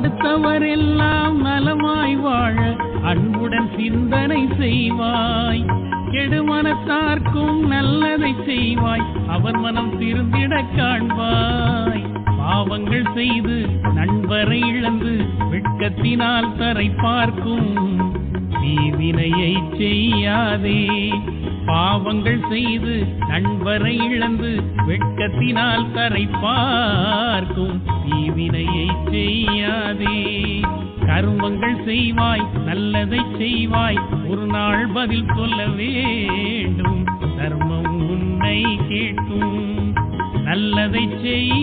அடுத்தவர் எல்லாம் நலமாய் வாழ அன்புடன் சிந்தனை செய்வாய் கெடுமனத்தார்க்கும் நல்லதை செய்வாய் அவர் மனம் திருந்திட காண்பாய் பாவங்கள் செய்து நண்பரை இழந்து வெட்கத்தினால் தரை பார்க்கும் தீவினையை செய்யாதே பாவங்கள் செய்து நண்பரை இழந்து வெட்கத்தினால் கரை பார்க்கும் தீவினையை செய்யாதே கர்மங்கள் செய்வாய் நல்லதை செய்வாய் ஒரு நாள் பதில் சொல்ல வேண்டும் தர்மம் உன்னை கேட்கும் நல்லதை செய்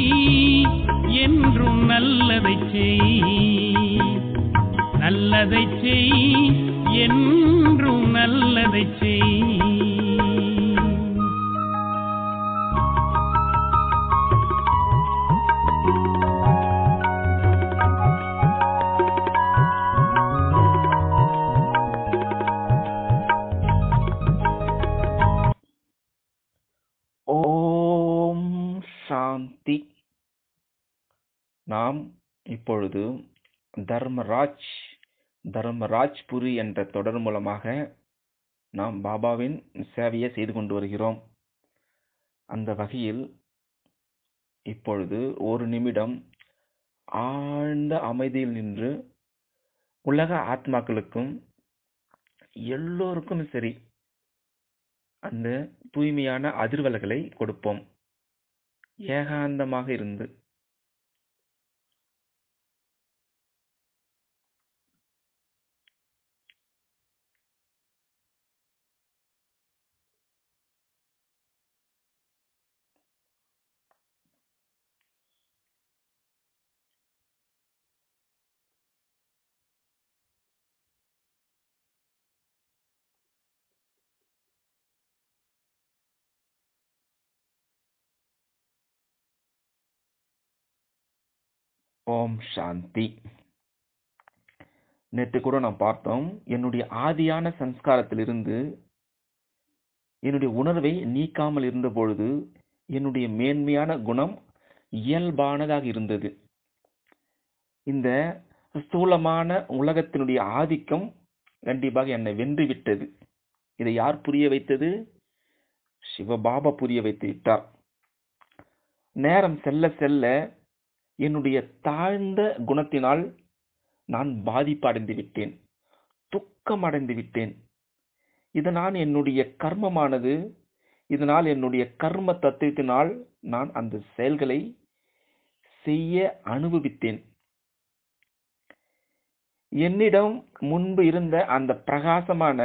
என்றும் நல்லதை செய் நல்லதை செய் நாம் இப்பொழுது தர்மராஜ் தர்மராஜ்புரி என்ற தொடர் மூலமாக நாம் பாபாவின் சேவையை செய்து கொண்டு வருகிறோம் அந்த வகையில் இப்பொழுது ஒரு நிமிடம் ஆழ்ந்த அமைதியில் நின்று உலக ஆத்மாக்களுக்கும் எல்லோருக்கும் சரி அந்த தூய்மையான அதிர்வலைகளை கொடுப்போம் ஏகாந்தமாக இருந்து ஓம் சாந்தி நேற்று கூட நான் பார்த்தோம் என்னுடைய ஆதியான சம்ஸ்காரத்திலிருந்து என்னுடைய உணர்வை நீக்காமல் இருந்த பொழுது என்னுடைய மேன்மையான குணம் இயல்பானதாக இருந்தது இந்த ஸ்தூலமான உலகத்தினுடைய ஆதிக்கம் கண்டிப்பாக என்னை வென்றுவிட்டது இதை யார் புரிய வைத்தது சிவபாபா புரிய வைத்து விட்டார் நேரம் செல்ல செல்ல என்னுடைய தாழ்ந்த குணத்தினால் நான் பாதிப்படைந்து விட்டேன் துக்கம் அடைந்து விட்டேன் இதனால் என்னுடைய கர்மமானது இதனால் என்னுடைய கர்ம தத்துவத்தினால் நான் அந்த செயல்களை செய்ய அனுபவித்தேன் என்னிடம் முன்பு இருந்த அந்த பிரகாசமான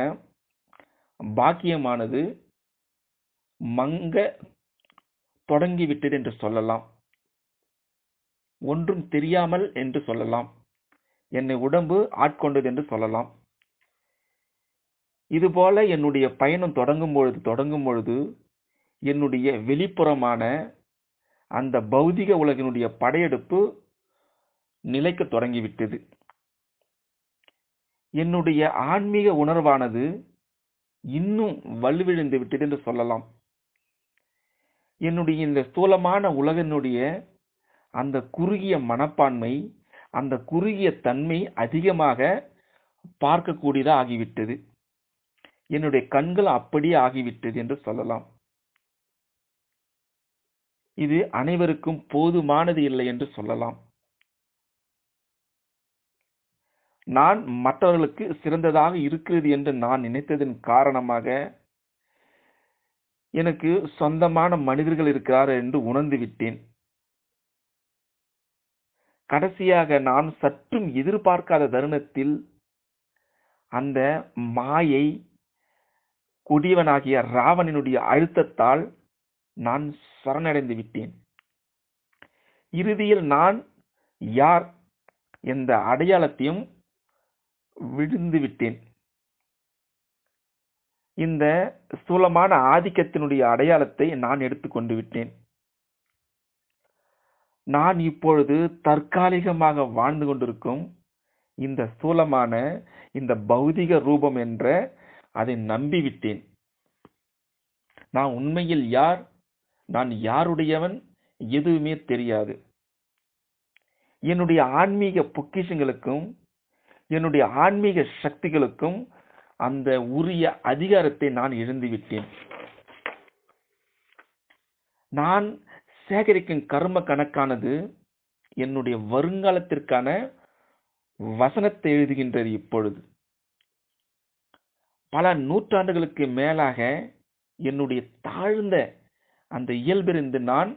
பாக்கியமானது மங்க தொடங்கிவிட்டது என்று சொல்லலாம் ஒன்றும் தெரியாமல் என்று சொல்லலாம் என்னை உடம்பு ஆட்கொண்டது என்று சொல்லலாம் இதுபோல என்னுடைய பயணம் தொடங்கும் பொழுது தொடங்கும் பொழுது என்னுடைய வெளிப்புறமான அந்த பௌதிக உலகினுடைய படையெடுப்பு நிலைக்க தொடங்கிவிட்டது என்னுடைய ஆன்மீக உணர்வானது இன்னும் வலுவிழந்து விட்டது என்று சொல்லலாம் என்னுடைய இந்த ஸ்தூலமான உலகினுடைய அந்த குறுகிய மனப்பான்மை அந்த குறுகிய தன்மை அதிகமாக பார்க்கக்கூடியதாக ஆகிவிட்டது என்னுடைய கண்கள் அப்படியே ஆகிவிட்டது என்று சொல்லலாம் இது அனைவருக்கும் போதுமானது இல்லை என்று சொல்லலாம் நான் மற்றவர்களுக்கு சிறந்ததாக இருக்கிறது என்று நான் நினைத்ததன் காரணமாக எனக்கு சொந்தமான மனிதர்கள் இருக்கிறார் என்று உணர்ந்து விட்டேன் கடைசியாக நான் சற்றும் எதிர்பார்க்காத தருணத்தில் அந்த மாயை குடியவனாகிய ராவணனுடைய அழுத்தத்தால் நான் சரணடைந்து விட்டேன் இறுதியில் நான் யார் எந்த அடையாளத்தையும் விழுந்து விட்டேன் இந்த ஸ்தூலமான ஆதிக்கத்தினுடைய அடையாளத்தை நான் எடுத்துக்கொண்டு விட்டேன் நான் இப்பொழுது தற்காலிகமாக வாழ்ந்து கொண்டிருக்கும் இந்த ஸ்தூலமான இந்த பௌதிக ரூபம் என்ற அதை நம்பிவிட்டேன் நான் உண்மையில் யார் நான் யாருடையவன் எதுவுமே தெரியாது என்னுடைய ஆன்மீக பொக்கிஷங்களுக்கும் என்னுடைய ஆன்மீக சக்திகளுக்கும் அந்த உரிய அதிகாரத்தை நான் இழந்துவிட்டேன் நான் சேகரிக்கும் கர்ம கணக்கானது என்னுடைய வருங்காலத்திற்கான வசனத்தை எழுதுகின்றது இப்பொழுது பல நூற்றாண்டுகளுக்கு மேலாக என்னுடைய தாழ்ந்த அந்த இயல்பிருந்து நான்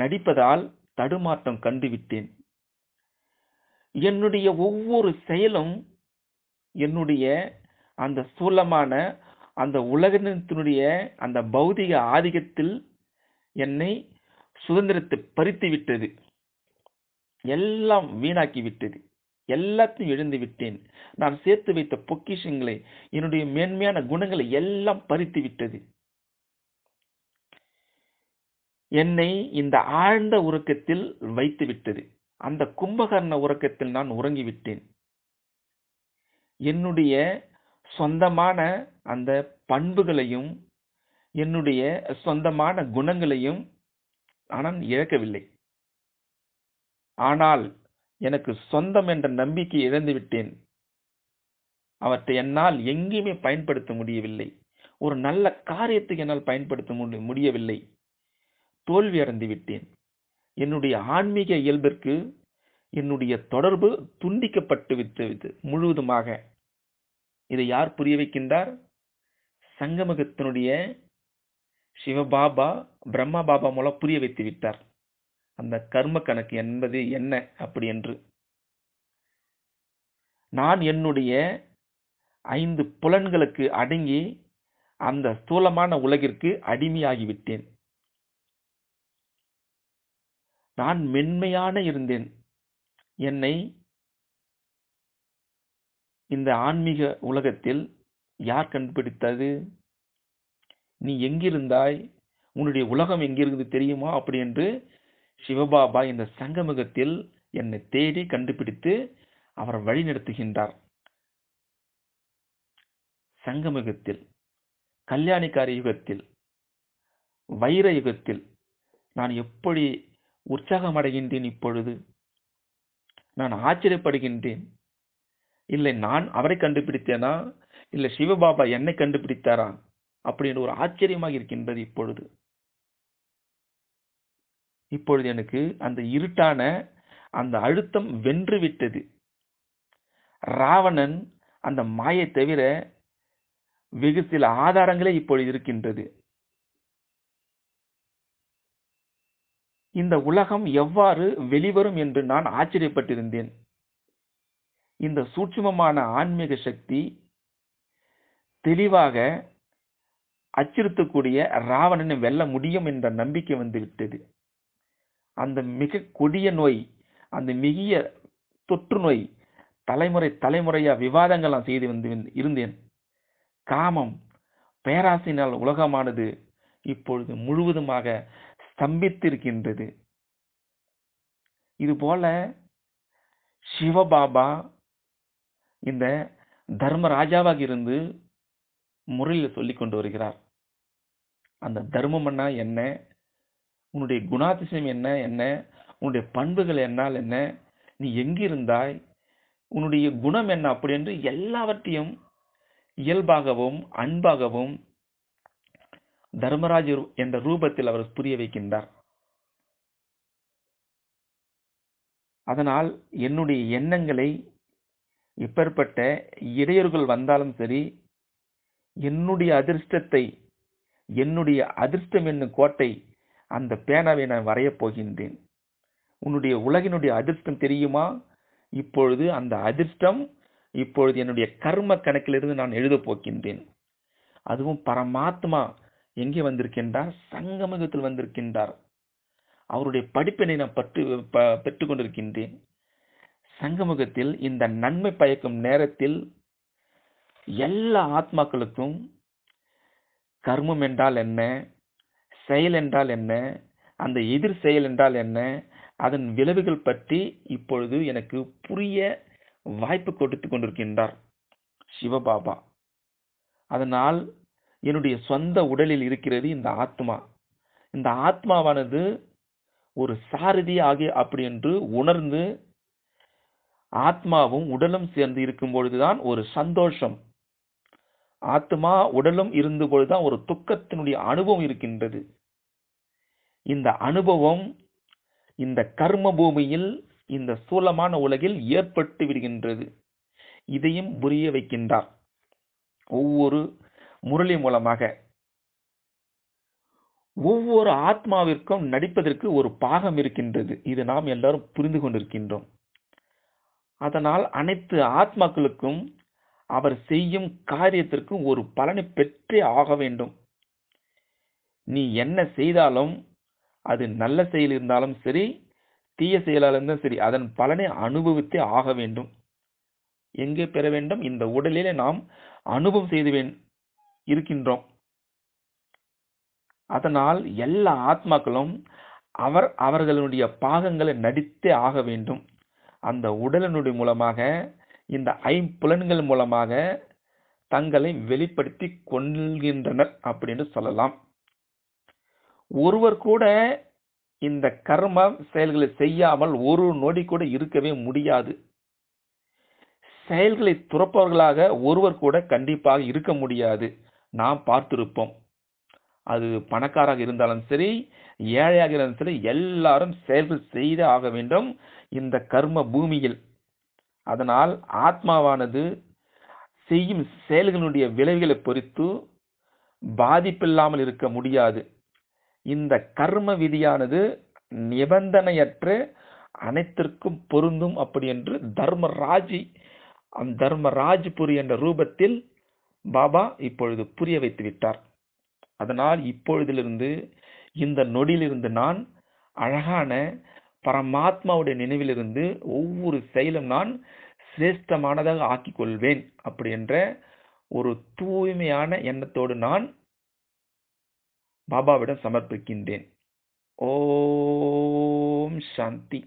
நடிப்பதால் தடுமாற்றம் கண்டுவிட்டேன் என்னுடைய ஒவ்வொரு செயலும் என்னுடைய அந்த சூழமான அந்த உலகத்தினுடைய அந்த பௌதிக ஆதிக்கத்தில் என்னை சுதந்திரத்தை பறித்து விட்டது எல்லாம் வீணாக்கி விட்டது எல்லாத்தையும் எழுந்து விட்டேன் நான் சேர்த்து வைத்த பொக்கிஷங்களை என்னுடைய மேன்மையான குணங்களை எல்லாம் பறித்து விட்டது என்னை இந்த ஆழ்ந்த உறக்கத்தில் வைத்து விட்டது அந்த கும்பகர்ண உறக்கத்தில் நான் உறங்கிவிட்டேன் என்னுடைய சொந்தமான அந்த பண்புகளையும் என்னுடைய சொந்தமான குணங்களையும் நான் இழக்கவில்லை ஆனால் எனக்கு சொந்தம் என்ற நம்பிக்கை இழந்துவிட்டேன் அவற்றை என்னால் எங்கேயுமே பயன்படுத்த முடியவில்லை ஒரு நல்ல காரியத்தை என்னால் பயன்படுத்த முடியவில்லை தோல்வி அடைந்து விட்டேன் என்னுடைய ஆன்மீக இயல்பிற்கு என்னுடைய தொடர்பு துண்டிக்கப்பட்டு விட்டது முழுவதுமாக இதை யார் புரிய வைக்கின்றார் சங்கமகத்தினுடைய சிவபாபா பிரம்மா பாபா மூலம் புரிய வைத்து விட்டார் அந்த கர்ம கணக்கு என்பது என்ன அப்படி என்று நான் என்னுடைய ஐந்து புலன்களுக்கு அடங்கி அந்த ஸ்தூலமான உலகிற்கு அடிமையாகிவிட்டேன் நான் மென்மையான இருந்தேன் என்னை இந்த ஆன்மீக உலகத்தில் யார் கண்டுபிடித்தது நீ எங்கிருந்தாய் உன்னுடைய உலகம் எங்கிருந்து தெரியுமா அப்படி என்று சிவபாபா இந்த சங்கமுகத்தில் என்னை தேடி கண்டுபிடித்து அவர் வழிநடத்துகின்றார் சங்கமுகத்தில் கல்யாணிக்காரி யுகத்தில் வைர யுகத்தில் நான் எப்படி உற்சாகம் அடைகின்றேன் இப்பொழுது நான் ஆச்சரியப்படுகின்றேன் இல்லை நான் அவரை கண்டுபிடித்தேனா இல்லை சிவபாபா என்னை கண்டுபிடித்தாரா அப்படின்னு ஒரு ஆச்சரியமாக இருக்கின்றது இப்பொழுது இப்பொழுது எனக்கு அந்த இருட்டான அந்த அழுத்தம் வென்று விட்டது ராவணன் அந்த மாயை தவிர வெகு சில ஆதாரங்களே இப்பொழுது இருக்கின்றது இந்த உலகம் எவ்வாறு வெளிவரும் என்று நான் ஆச்சரியப்பட்டிருந்தேன் இந்த சூட்சுமமான ஆன்மீக சக்தி தெளிவாக அச்சுறுத்தக்கூடிய ராவணனை வெல்ல முடியும் என்ற நம்பிக்கை வந்து விட்டது அந்த மிக கொடிய நோய் அந்த மிகிய தொற்று நோய் தலைமுறை தலைமுறையா விவாதங்கள்லாம் செய்து வந்து இருந்தேன் காமம் பேராசினால் உலகமானது இப்பொழுது முழுவதுமாக ஸ்தம்பித்திருக்கின்றது இதுபோல சிவபாபா இந்த தர்மராஜாவாக இருந்து முறையில் சொல்லி கொண்டு வருகிறார் அந்த தர்மம் என்ன உன்னுடைய குணாதிசயம் என்ன என்ன உன்னுடைய பண்புகள் என்னால் என்ன நீ எங்கிருந்தாய் உன்னுடைய குணம் என்ன அப்படி என்று எல்லாவற்றையும் இயல்பாகவும் அன்பாகவும் தர்மராஜ் என்ற ரூபத்தில் அவர் புரிய வைக்கின்றார் அதனால் என்னுடைய எண்ணங்களை எப்பேற்பட்ட இடையூறுகள் வந்தாலும் சரி என்னுடைய அதிர்ஷ்டத்தை என்னுடைய அதிர்ஷ்டம் என்னும் கோட்டை அந்த பேனாவை நான் வரையப் போகின்றேன் உன்னுடைய உலகினுடைய அதிர்ஷ்டம் தெரியுமா இப்பொழுது அந்த அதிர்ஷ்டம் இப்பொழுது என்னுடைய கர்ம கணக்கிலிருந்து நான் எழுதப் போக்கின்றேன் அதுவும் பரமாத்மா எங்கே வந்திருக்கின்றார் சங்கமகத்தில் வந்திருக்கின்றார் அவருடைய படிப்பினை நான் பற்று பெற்றுக்கொண்டிருக்கின்றேன் சங்கமுகத்தில் இந்த நன்மை பயக்கும் நேரத்தில் எல்லா ஆத்மாக்களுக்கும் கர்மம் என்றால் என்ன செயல் என்றால் என்ன அந்த எதிர் செயல் என்றால் என்ன அதன் விளைவுகள் பற்றி இப்பொழுது எனக்கு புரிய வாய்ப்பு கொடுத்து கொண்டிருக்கின்றார் சிவபாபா அதனால் என்னுடைய சொந்த உடலில் இருக்கிறது இந்த ஆத்மா இந்த ஆத்மாவானது ஒரு சாரதி ஆகிய அப்படி என்று உணர்ந்து ஆத்மாவும் உடலும் சேர்ந்து இருக்கும் பொழுதுதான் ஒரு சந்தோஷம் ஆத்மா உடலும் பொழுதுதான் ஒரு துக்கத்தினுடைய அனுபவம் இருக்கின்றது இந்த அனுபவம் இந்த கர்ம பூமியில் இந்த சூலமான உலகில் ஏற்பட்டு விடுகின்றது இதையும் புரிய வைக்கின்றார் ஒவ்வொரு முரளி மூலமாக ஒவ்வொரு ஆத்மாவிற்கும் நடிப்பதற்கு ஒரு பாகம் இருக்கின்றது இது நாம் எல்லாரும் புரிந்து கொண்டிருக்கின்றோம் அதனால் அனைத்து ஆத்மாக்களுக்கும் அவர் செய்யும் காரியத்திற்கு ஒரு பலனை பெற்றே ஆக வேண்டும் நீ என்ன செய்தாலும் அது நல்ல செயல் இருந்தாலும் சரி தீய செயலாக இருந்தாலும் சரி அதன் பலனை அனுபவித்தே ஆக வேண்டும் எங்கே பெற வேண்டும் இந்த உடலிலே நாம் அனுபவம் செய்து இருக்கின்றோம் அதனால் எல்லா ஆத்மாக்களும் அவர் அவர்களுடைய பாகங்களை நடித்தே ஆக வேண்டும் அந்த உடலினுடைய மூலமாக இந்த ஐம்புலன்கள் மூலமாக தங்களை வெளிப்படுத்தி கொள்கின்றனர் அப்படின்னு சொல்லலாம் ஒருவர் கூட இந்த கர்ம செயல்களை செய்யாமல் ஒரு நொடி கூட இருக்கவே முடியாது செயல்களை துறப்பவர்களாக ஒருவர் கூட கண்டிப்பாக இருக்க முடியாது நாம் பார்த்திருப்போம் அது பணக்காராக இருந்தாலும் சரி ஏழையாக இருந்தாலும் சரி எல்லாரும் செயல்கள் செய்தே ஆக வேண்டும் இந்த கர்ம பூமியில் அதனால் ஆத்மாவானது செய்யும் செயல்களுடைய விளைவுகளை பொறித்து பாதிப்பில்லாமல் இருக்க முடியாது இந்த கர்ம விதியானது நிபந்தனையற்ற அனைத்திற்கும் பொருந்தும் அப்படி என்று தர்மராஜி அந்த புரி என்ற ரூபத்தில் பாபா இப்பொழுது புரிய வைத்து விட்டார் அதனால் இப்பொழுதிலிருந்து இந்த நொடியிலிருந்து நான் அழகான பரமாத்மாவுடைய நினைவிலிருந்து ஒவ்வொரு செயலும் நான் சிரேஷ்டமானதாக ஆக்கி கொள்வேன் அப்படி என்ற ஒரு தூய்மையான எண்ணத்தோடு நான் பாபாவிடம் சமர்ப்பிக்கின்றேன் ஓம் சாந்தி